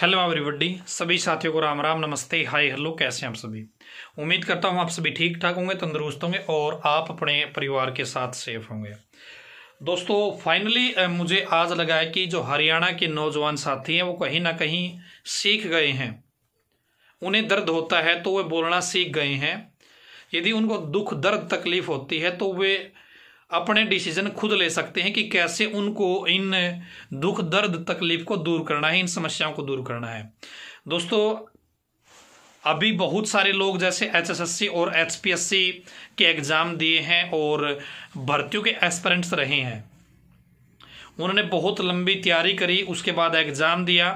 hello everybody सभी साथियों को राम राम नमस्ते हाय हेलो कैसे हैं आप सभी उम्मीद करता हूं आप सभी ठीक ठाक होंगे तंदुरुस्त होंगे और आप अपने परिवार के साथ सेफ होंगे दोस्तों फाइनली मुझे आज लगा है कि जो हरियाणा के नौजवान साथी हैं वो कहीं ना कहीं सीख गए हैं उन्हें दर्द होता है तो वे बोलना सीख गए हैं यदि उनको दुख दर्द तकलीफ होती है तो वे अपने डिसीजन खुद ले सकते हैं कि कैसे उनको इन दुख दर्द तकलीफ को दूर करना है इन समस्याओं को दूर करना है दोस्तों अभी बहुत सारे लोग जैसे एचएसएससी और एचपीएससी के एग्ज़ाम दिए हैं और भर्तियों के एस्परेंट्स रहे हैं उन्होंने बहुत लंबी तैयारी करी उसके बाद एग्ज़ाम दिया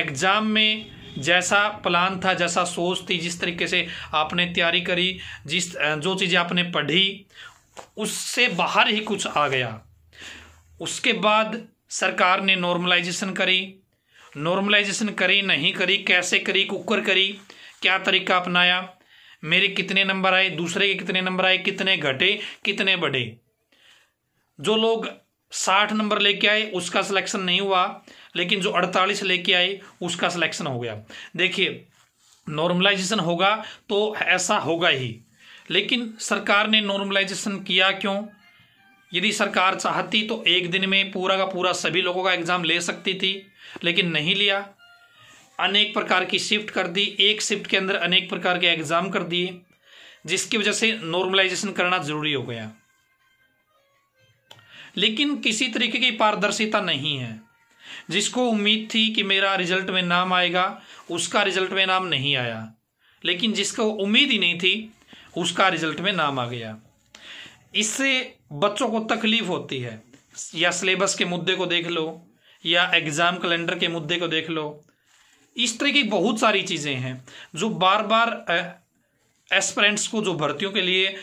एग्ज़ाम में जैसा प्लान था जैसा सोच थी जिस तरीके से आपने तैयारी करी जिस जो चीज़ें आपने पढ़ी उससे बाहर ही कुछ आ गया उसके बाद सरकार ने नॉर्मलाइजेशन करी नॉर्मलाइजेशन करी नहीं करी कैसे करी कुकर करी क्या तरीका अपनाया मेरे कितने नंबर आए दूसरे के कितने नंबर आए कितने घटे कितने बढ़े जो लोग साठ नंबर लेके आए उसका सिलेक्शन नहीं हुआ लेकिन जो अड़तालीस लेके आए उसका सिलेक्शन हो गया देखिए नॉर्मलाइजेशन होगा तो ऐसा होगा ही लेकिन सरकार ने नॉर्मलाइजेशन किया क्यों यदि सरकार चाहती तो एक दिन में पूरा का पूरा सभी लोगों का एग्ज़ाम ले सकती थी लेकिन नहीं लिया अनेक प्रकार की शिफ्ट कर दी एक शिफ्ट के अंदर अनेक प्रकार के एग्ज़ाम कर दिए जिसकी वजह से नॉर्मलाइजेशन करना ज़रूरी हो गया लेकिन किसी तरीके की पारदर्शिता नहीं है जिसको उम्मीद थी कि मेरा रिजल्ट में नाम आएगा उसका रिजल्ट में नाम नहीं आया लेकिन जिसको उम्मीद ही नहीं थी उसका रिजल्ट में नाम आ गया इससे बच्चों को तकलीफ होती है या सिलेबस के मुद्दे को देख लो या एग्ज़ाम कैलेंडर के मुद्दे को देख लो इस तरह की बहुत सारी चीज़ें हैं जो बार बार एस्परेंट्स को जो भर्तियों के लिए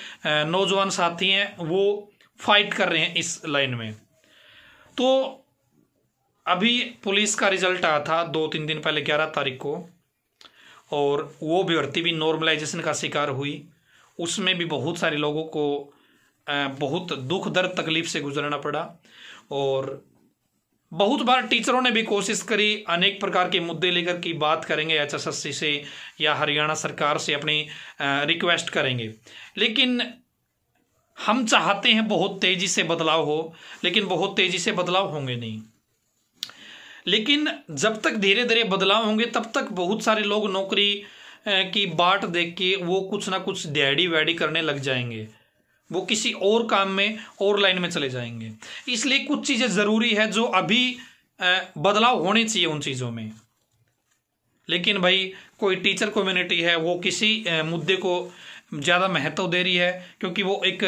नौजवान साथी हैं वो फाइट कर रहे हैं इस लाइन में तो अभी पुलिस का रिजल्ट आया था दो तीन दिन पहले ग्यारह तारीख को और वो भी भर्ती भी नॉर्मलाइजेशन का शिकार हुई उसमें भी बहुत सारे लोगों को बहुत दुख दर्द तकलीफ से गुजरना पड़ा और बहुत बार टीचरों ने भी कोशिश करी अनेक प्रकार के मुद्दे लेकर की बात करेंगे एच से या हरियाणा सरकार से अपनी रिक्वेस्ट करेंगे लेकिन हम चाहते हैं बहुत तेज़ी से बदलाव हो लेकिन बहुत तेज़ी से बदलाव होंगे नहीं लेकिन जब तक धीरे धीरे बदलाव होंगे तब तक बहुत सारे लोग नौकरी की बाट देख के वो कुछ ना कुछ डैडी वैडी करने लग जाएंगे वो किसी और काम में और लाइन में चले जाएंगे इसलिए कुछ चीज़ें ज़रूरी है जो अभी बदलाव होने चाहिए उन चीज़ों में लेकिन भाई कोई टीचर कम्युनिटी है वो किसी मुद्दे को ज़्यादा महत्व दे रही है क्योंकि वो एक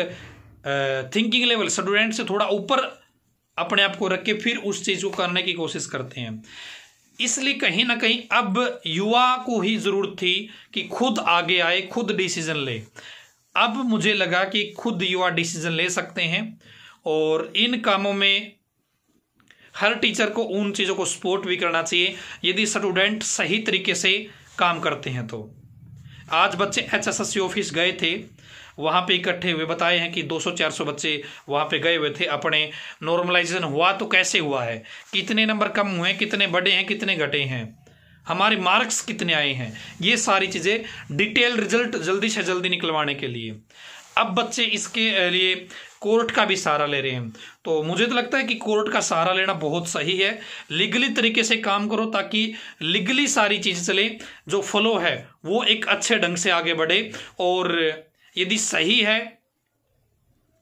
थिंकिंग लेवल स्टूडेंट से थोड़ा ऊपर अपने आप को रख के फिर उस चीज़ को करने की कोशिश करते हैं इसलिए कहीं ना कहीं अब युवा को ही ज़रूरत थी कि खुद आगे आए खुद डिसीज़न ले अब मुझे लगा कि खुद युवा डिसीज़न ले सकते हैं और इन कामों में हर टीचर को उन चीज़ों को सपोर्ट भी करना चाहिए यदि स्टूडेंट सही तरीके से काम करते हैं तो आज बच्चे H S S C office गए थे वहाँ पे इकट्ठे हुए बताए हैं कि 200-400 बच्चे वहाँ पे गए हुए थे अपने नॉर्मलाइजेशन हुआ तो कैसे हुआ है कितने नंबर कम हुए हैं कितने बड़े हैं कितने घटे हैं हमारे मार्क्स कितने आए हैं ये सारी चीज़ें डिटेल रिजल्ट जल्दी से जल्दी निकलवाने के लिए अब बच्चे इसके लिए कोर्ट का भी सहारा ले रहे हैं तो मुझे तो लगता है कि कोर्ट का सहारा लेना बहुत सही है लीगली तरीके से काम करो ताकि लीगली सारी चीज़ चले जो फ्लो है वो एक अच्छे ढंग से आगे बढ़े और यदि सही है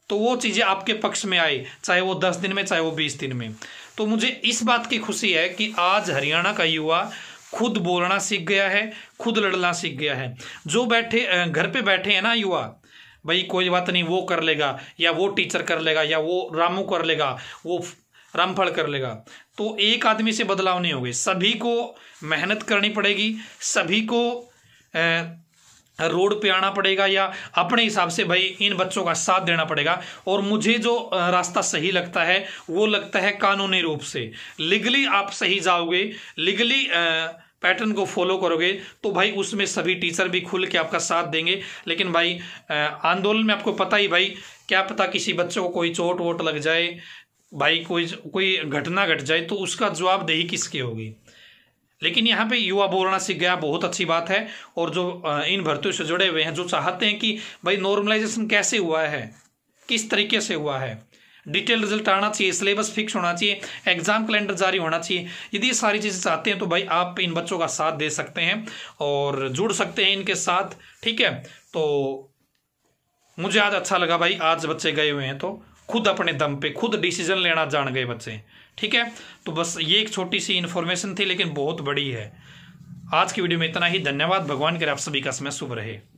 तो वो चीज़ें आपके पक्ष में आई चाहे वो दस दिन में चाहे वो बीस दिन में तो मुझे इस बात की खुशी है कि आज हरियाणा का युवा खुद बोलना सीख गया है खुद लड़ना सीख गया है जो बैठे घर पे बैठे हैं ना युवा भाई कोई बात नहीं वो कर लेगा या वो टीचर कर लेगा या वो रामू कर लेगा वो रामफड़ कर लेगा तो एक आदमी से बदलाव नहीं होंगे सभी को मेहनत करनी पड़ेगी सभी को रोड पे आना पड़ेगा या अपने हिसाब से भाई इन बच्चों का साथ देना पड़ेगा और मुझे जो रास्ता सही लगता है वो लगता है कानूनी रूप से लीगली आप सही जाओगे लीगली पैटर्न को फॉलो करोगे तो भाई उसमें सभी टीचर भी खुल के आपका साथ देंगे लेकिन भाई आंदोलन में आपको पता ही भाई क्या पता किसी बच्चों को कोई चोट वोट लग जाए भाई कोई कोई घटना घट गट जाए तो उसका जवाबदेही किसकी होगी लेकिन यहाँ पे युवा बोलना सीख गया बहुत अच्छी बात है और जो इन भर्तियों से जुड़े हुए हैं जो चाहते हैं कि भाई नॉर्मलाइजेशन कैसे हुआ है किस तरीके से हुआ है डिटेल रिजल्ट आना चाहिए सिलेबस फिक्स होना चाहिए एग्जाम कैलेंडर जारी होना चाहिए यदि ये सारी चीज़ें चाहते हैं तो भाई आप इन बच्चों का साथ दे सकते हैं और जुड़ सकते हैं इनके साथ ठीक है तो मुझे आज अच्छा लगा भाई आज बच्चे गए हुए हैं तो खुद अपने दम पे खुद डिसीजन लेना जान गए बच्चे ठीक है तो बस ये एक छोटी सी इन्फॉर्मेशन थी लेकिन बहुत बड़ी है आज की वीडियो में इतना ही धन्यवाद भगवान करे आप सभी का समय शुभ रहे